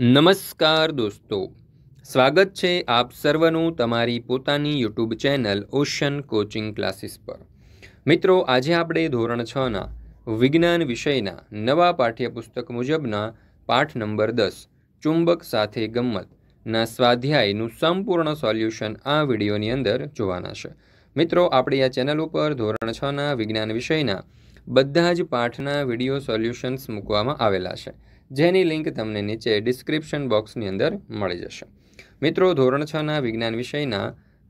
નમસ્કાર દોસ્તો સ્વાગત છે આપ સર્વનું તમારી પોતાની YouTube channel ocean coaching classes પર મિત્રો આજે આપણે ધોરણ છના વિજ્ઞાન વિષયના નવા પાઠ્યપુસ્તક મુજબના પાઠ નંબર દસ ચુંબક સાથે ગમ્મતના સ્વાધ્યાયનું સંપૂર્ણ સોલ્યુશન આ વિડીયોની અંદર જોવાના છે મિત્રો આપણે આ ચેનલ ઉપર ધોરણ છના વિજ્ઞાન વિષયના બધા જ પાઠના વિડીયો સોલ્યુશન્સ મૂકવામાં આવેલા છે જેની લિંક તમને નીચે ડિસ્ક્રિપ્શન બોક્સની અંદર મળી જશે મિત્રો ધોરણ છના વિજ્ઞાન વિષયના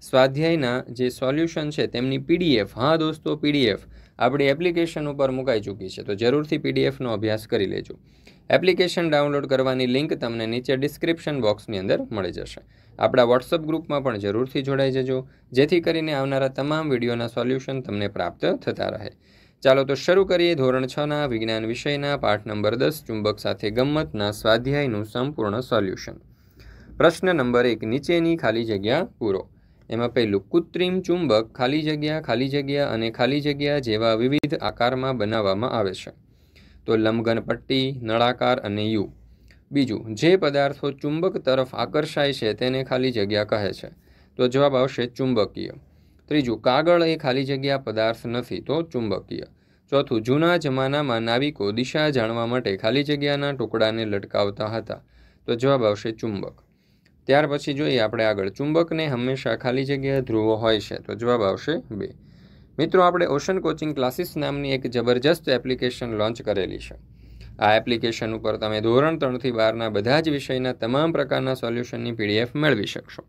સ્વાધ્યાયના જે સોલ્યુશન છે તેમની પીડીએફ હા દોસ્તો પીડીએફ આપણી એપ્લિકેશન ઉપર મુકાઈ ચૂકી છે તો જરૂરથી પીડીએફનો અભ્યાસ કરી લેજો એપ્લિકેશન ડાઉનલોડ કરવાની લિંક તમને નીચે ડિસ્ક્રિપ્શન બોક્સની અંદર મળી જશે આપણા વોટ્સઅપ ગ્રુપમાં પણ જરૂરથી જોડાઈ જજો જેથી કરીને આવનારા તમામ વિડીયોના સોલ્યુશન તમને પ્રાપ્ત થતા રહે ચાલો તો શરૂ કરીએ ધોરણ છ ના વિજ્ઞાન વિષયના પાઠ નંબર દસ ચુંબક સાથે ગમ્મતના સ્વાધ્યાયનું સંપૂર્ણ સોલ્યુશન પ્રશ્ન નંબર એક નીચેની ખાલી જગ્યા પૂરો એમાં પહેલું કૃત્રિમ ચુંબક ખાલી જગ્યા ખાલી જગ્યા અને ખાલી જગ્યા જેવા વિવિધ આકારમાં બનાવવામાં આવે છે તો લંબઘન પટ્ટી નળાકાર અને યુ બીજું જે પદાર્થો ચુંબક તરફ આકર્ષાય છે તેને ખાલી જગ્યા કહે છે તો જવાબ આવશે ચુંબકીય ત્રીજું કાગળ એ ખાલી જગ્યા પદાર્થ નથી તો ચુંબકીય ચોથું જૂના જમાનામાં નાવિકો દિશા જાણવા માટે ખાલી જગ્યાના ટુકડાને લટકાવતા હતા તો જવાબ આવશે ચુંબક ત્યાર પછી જોઈએ આપણે આગળ ચુંબકને હંમેશા ખાલી જગ્યા ધ્રુવો હોય છે તો જવાબ આવશે બે મિત્રો આપણે ઓશન કોચિંગ ક્લાસીસ નામની એક જબરજસ્ત એપ્લિકેશન લોન્ચ કરેલી છે આ એપ્લિકેશન ઉપર તમે ધોરણ ત્રણથી બહારના બધા જ વિષયના તમામ પ્રકારના સોલ્યુશનની પીડીએફ મેળવી શકશો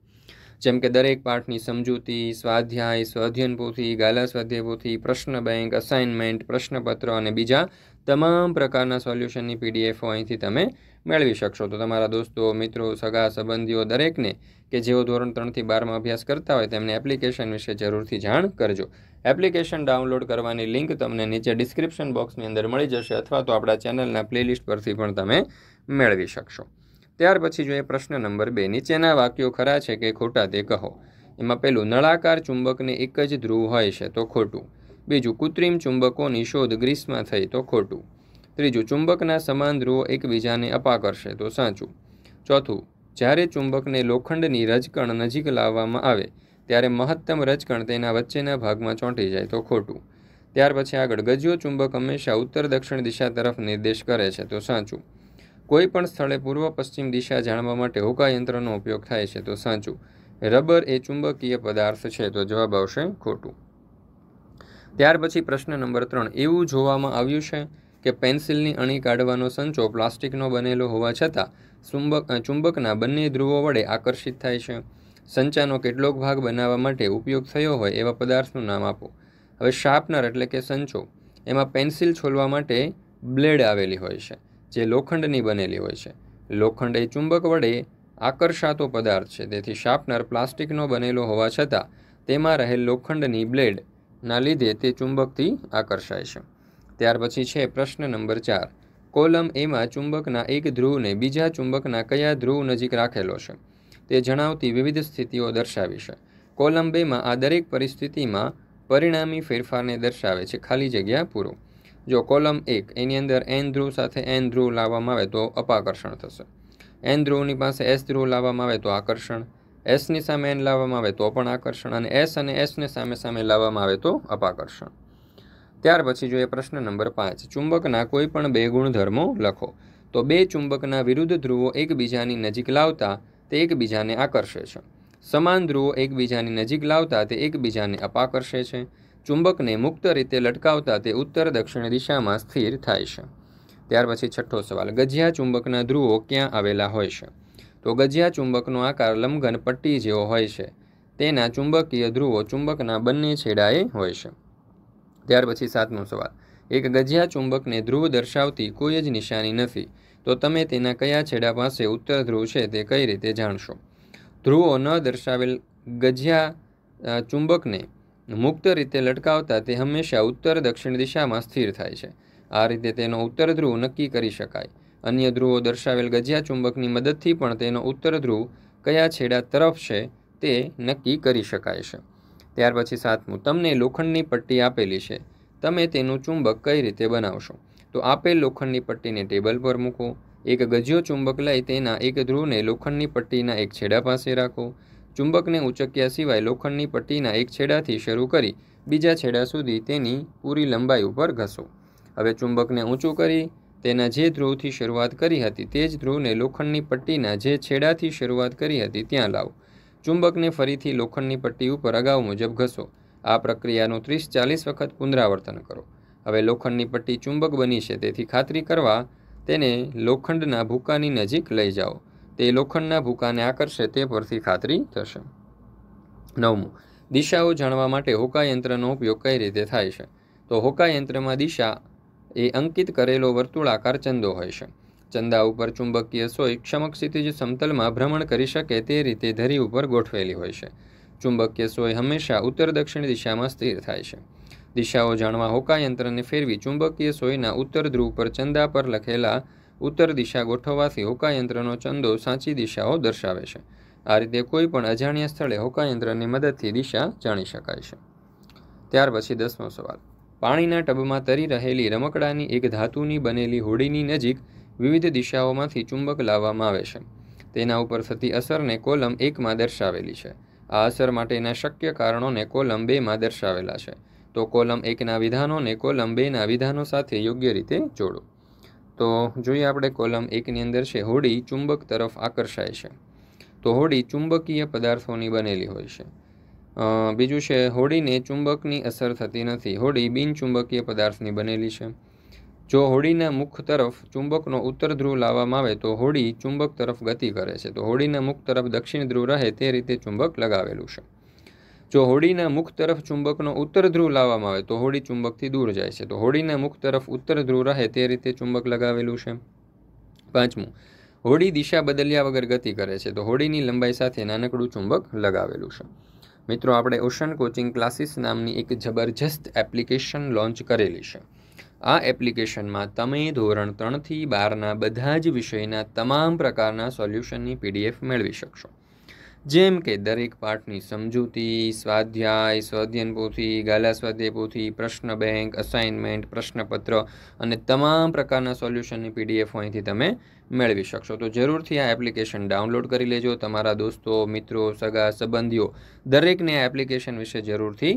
જેમ કે દરેક પાઠની સમજૂતી સ્વાધ્યાય સ્વાધ્યન પોથી ગાલા સ્વાધ્યાય પોથી પ્રશ્ન બેંક અસાઇનમેન્ટ પ્રશ્નપત્ર અને બીજા તમામ પ્રકારના સોલ્યુશનની પીડીએફો અહીંથી તમે મેળવી શકશો તો તમારા દોસ્તો મિત્રો સગા સંબંધીઓ દરેકને કે જેઓ ધોરણ ત્રણથી બારમાં અભ્યાસ કરતા હોય તેમને એપ્લિકેશન વિશે જરૂરથી જાણ કરજો એપ્લિકેશન ડાઉનલોડ કરવાની લિંક તમને નીચે ડિસ્ક્રિપ્શન બોક્સની અંદર મળી જશે અથવા તો આપણા ચેનલના પ્લેલિસ્ટ પરથી પણ તમે મેળવી શકશો ત્યાર પછી જોઈએ પ્રશ્ન નંબર બે નીચેના વાક્યો ખરા છે કે ખોટા તે કહો એમાં પહેલું નળાકાર ચુંબકને એક જ ધ્રુવ હોય છે તો ખોટું બીજું કૃત્રિમ ચુંબકોની શોધ ગ્રીસમાં થઈ તો ખોટું ત્રીજું ચુંબકના સમાન ધ્રુવો એકબીજાને કરશે તો સાચું ચોથું જ્યારે ચુંબકને લોખંડની રજકણ નજીક લાવવામાં આવે ત્યારે મહત્તમ રજકણ તેના વચ્ચેના ભાગમાં ચોંટી જાય તો ખોટું ત્યાર પછી આગળ ગજ્યો ચુંબક હંમેશા ઉત્તર દક્ષિણ દિશા તરફ નિર્દેશ કરે છે તો સાચું કોઈ પણ સ્થળે પૂર્વ પશ્ચિમ દિશા જાણવા માટે હોકાયંત્રનો ઉપયોગ થાય છે તો સાચું રબર એ ચુંબકીય પદાર્થ છે તો જવાબ આવશે ખોટું ત્યાર પછી પ્રશ્ન નંબર ત્રણ એવું જોવામાં આવ્યું છે કે પેન્સિલની અણી કાઢવાનો સંચો પ્લાસ્ટિકનો બનેલો હોવા છતાં ચુંબક ચુંબકના બંને ધ્રુવો વડે આકર્ષિત થાય છે સંચાનો કેટલોક ભાગ બનાવવા માટે ઉપયોગ થયો હોય એવા પદાર્થનું નામ આપો હવે શાર્પનર એટલે કે સંચો એમાં પેન્સિલ છોલવા માટે બ્લેડ આવેલી હોય છે જે લોખંડની બનેલી હોય છે લોખંડ એ ચુંબક વડે આકર્ષાતો પદાર્થ છે તેથી શાર્પનર પ્લાસ્ટિકનો બનેલો હોવા છતાં તેમાં રહેલ લોખંડની બ્લેડના લીધે તે ચુંબકથી આકર્ષાય છે ત્યાર પછી છે પ્રશ્ન નંબર ચાર કોલમ એમાં ચુંબકના એક ધ્રુવને બીજા ચુંબકના કયા ધ્રુવ નજીક રાખેલો છે તે જણાવતી વિવિધ સ્થિતિઓ દર્શાવી છે કોલમ બેમાં આ દરેક પરિસ્થિતિમાં પરિણામી ફેરફારને દર્શાવે છે ખાલી જગ્યા પૂરું જો કોલમ એક એની અંદર એન ધ્રુવ સાથે એન ધ્રુવ લાવવામાં આવે તો અપાકર્ષણ થશે એન ધ્રુવની પાસે એસ ધ્રુવ લાવવામાં આવે તો આકર્ષણ એસની સામે એન લાવવામાં આવે તો પણ આકર્ષણ અને એસ અને એસને સામે સામે લાવવામાં આવે તો અપાકર્ષણ ત્યાર પછી જોઈએ પ્રશ્ન નંબર પાંચ ચુંબકના કોઈ પણ બે ગુણધર્મો લખો તો બે ચુંબકના વિરુદ્ધ ધ્રુવો એકબીજાની નજીક લાવતા તે એકબીજાને આકર્ષે છે સમાન ધ્રુવો એકબીજાની નજીક લાવતા તે એકબીજાને અપાકર્ષે છે ચુંબકને મુક્ત રીતે લટકાવતા તે ઉત્તર દક્ષિણ દિશામાં સ્થિર થાય છે ત્યાર પછી છઠ્ઠો સવાલ ગજિયા ચુંબકના ધ્રુવો ક્યાં આવેલા હોય છે તો ગજિયા ચુંબકનો આકાર લંબઘન પટ્ટી જેવો હોય છે તેના ચુંબકીય ધ્રુવો ચુંબકના બંને છેડાએ હોય છે ત્યાર પછી સાતમો સવાલ એક ગજિયા ચુંબકને ધ્રુવ દર્શાવતી કોઈ જ નિશાની નથી તો તમે તેના કયા છેડા પાસે ઉત્તર ધ્રુવ છે તે કઈ રીતે જાણશો ધ્રુવો ન દર્શાવેલ ગજિયા ચુંબકને મુક્ત રીતે લટકાવતા તે હંમેશા ઉત્તર દક્ષિણ દિશામાં સ્થિર થાય છે આ રીતે તેનો ઉત્તર ધ્રુવ નક્કી કરી શકાય અન્ય ધ્રુવો દર્શાવેલ ગજિયા ચુંબકની મદદથી પણ તેનો ઉત્તર ધ્રુવ કયા છેડા તરફ છે તે નક્કી કરી શકાય છે ત્યાર પછી સાતમું તમને લોખંડની પટ્ટી આપેલી છે તમે તેનું ચુંબક કઈ રીતે બનાવશો તો આપેલ લોખંડની પટ્ટીને ટેબલ પર મૂકો એક ગજિયો ચુંબક લઈ તેના એક ધ્રુવને લોખંડની પટ્ટીના એક છેડા પાસે રાખો ચુંબકને ઉચક્યા સિવાય લોખંડની પટ્ટીના એક છેડાથી શરૂ કરી બીજા છેડા સુધી તેની પૂરી લંબાઈ ઉપર ઘસો હવે ચુંબકને ઊંચું કરી તેના જે ધ્રુવથી શરૂઆત કરી હતી તે જ ધ્રુવને લોખંડની પટ્ટીના જે છેડાથી શરૂઆત કરી હતી ત્યાં લાવો ચુંબકને ફરીથી લોખંડની પટ્ટી ઉપર અગાઉ મુજબ ઘસો આ પ્રક્રિયાનું ત્રીસ ચાલીસ વખત પુનરાવર્તન કરો હવે લોખંડની પટ્ટી ચુંબક બની છે તેથી ખાતરી કરવા તેને લોખંડના ભૂકાની નજીક લઈ જાઓ તે લોખંડના ભૂકાને આકર્ષે તે પરથી ખાતરી થશે નવમું દિશાઓ જાણવા માટે હોકા યંત્રનો ઉપયોગ કઈ રીતે થાય છે તો હોકા યંત્રમાં દિશા એ અંકિત કરેલો વર્તુળાકાર ચંદો હોય છે ચંદા ઉપર ચુંબકીય સોય ક્ષમક ક્ષિતિજ સમતલમાં ભ્રમણ કરી શકે તે રીતે ધરી ઉપર ગોઠવેલી હોય છે ચુંબકીય સોય હંમેશા ઉત્તર દક્ષિણ દિશામાં સ્થિર થાય છે દિશાઓ જાણવા હોકાયંત્રને ફેરવી ચુંબકીય સોયના ઉત્તર ધ્રુવ પર ચંદા પર લખેલા ઉત્તર દિશા ગોઠવવાથી હોકાયંત્રનો ચંદો સાચી દિશાઓ દર્શાવે છે આ રીતે કોઈ પણ અજાણ્યા સ્થળે હોકાયંત્રની મદદથી દિશા જાણી શકાય છે ત્યાર પછી દસમો સવાલ પાણીના ટબમાં તરી રહેલી રમકડાની એક ધાતુની બનેલી હોડીની નજીક વિવિધ દિશાઓમાંથી ચુંબક લાવવામાં આવે છે તેના ઉપર થતી અસરને કોલમ એકમાં દર્શાવેલી છે આ અસર માટેના શક્ય કારણોને કોલમ બેમાં દર્શાવેલા છે તો કોલમ એકના વિધાનોને કોલમ બેના વિધાનો સાથે યોગ્ય રીતે જોડો તો જોઈએ આપણે કોલમ એકની અંદર છે હોડી ચુંબક તરફ આકર્ષાય છે તો હોડી ચુંબકીય પદાર્થોની બનેલી હોય છે બીજું છે હોડીને ચુંબકની અસર થતી નથી હોડી બિનચુંબકીય પદાર્થની બનેલી છે જો હોડીના મુખ તરફ ચુંબકનો ઉત્તર ધ્રુવ લાવવામાં આવે તો હોડી ચુંબક તરફ ગતિ કરે છે તો હોડીના મુખ તરફ દક્ષિણ ધ્રુવ રહે તે રીતે ચુંબક લગાવેલું છે જો હોડીના મુખ તરફ ચુંબકનો ઉત્તર ધ્રુવ લાવવામાં આવે તો હોડી ચુંબકથી દૂર જાય છે તો હોડીના મુખ તરફ ઉત્તર ધ્રુવ રહે તે રીતે ચુંબક લગાવેલું છે પાંચમું હોડી દિશા બદલ્યા વગર ગતિ કરે છે તો હોડીની લંબાઈ સાથે નાનકડું ચુંબક લગાવેલું છે મિત્રો આપણે ઓશન કોચિંગ ક્લાસીસ નામની એક જબરજસ્ત એપ્લિકેશન લોન્ચ કરેલી છે આ એપ્લિકેશનમાં તમે ધોરણ ત્રણથી બારના બધા જ વિષયના તમામ પ્રકારના સોલ્યુશનની પીડીએફ મેળવી શકશો જેમ કે દરેક પાઠની સમજૂતી સ્વાધ્યાય સ્વાધ્યન પોથી ગાલા સ્વાધ્યાય પોથી પ્રશ્ન બેંક અસાઇનમેન્ટ પ્રશ્નપત્ર અને તમામ પ્રકારના સોલ્યુશનની પીડીએફ અહીંથી તમે મેળવી શકશો તો જરૂરથી આ એપ્લિકેશન ડાઉનલોડ કરી લેજો તમારા દોસ્તો મિત્રો સગા સંબંધીઓ દરેકને આ એપ્લિકેશન વિશે જરૂરથી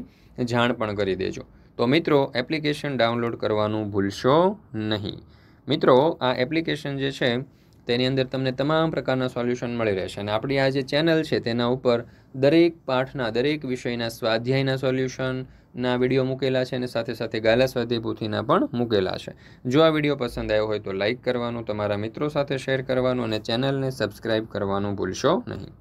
જાણ પણ કરી દેજો તો મિત્રો એપ્લિકેશન ડાઉનલોડ કરવાનું ભૂલશો નહીં મિત્રો આ એપ્લિકેશન જે છે તેની અંદર તમને તમામ પ્રકારના સોલ્યુશન મળી રહેશે અને આપણી આ જે ચેનલ છે તેના ઉપર દરેક પાઠના દરેક વિષયના સ્વાધ્યાયના સોલ્યુશનના વિડીયો મૂકેલા છે અને સાથે સાથે ગાલા સ્વાધ્યાય પણ મૂકેલા છે જો આ વિડીયો પસંદ આવ્યો હોય તો લાઇક કરવાનું તમારા મિત્રો સાથે શેર કરવાનું અને ચેનલને સબસ્ક્રાઈબ કરવાનું ભૂલશો નહીં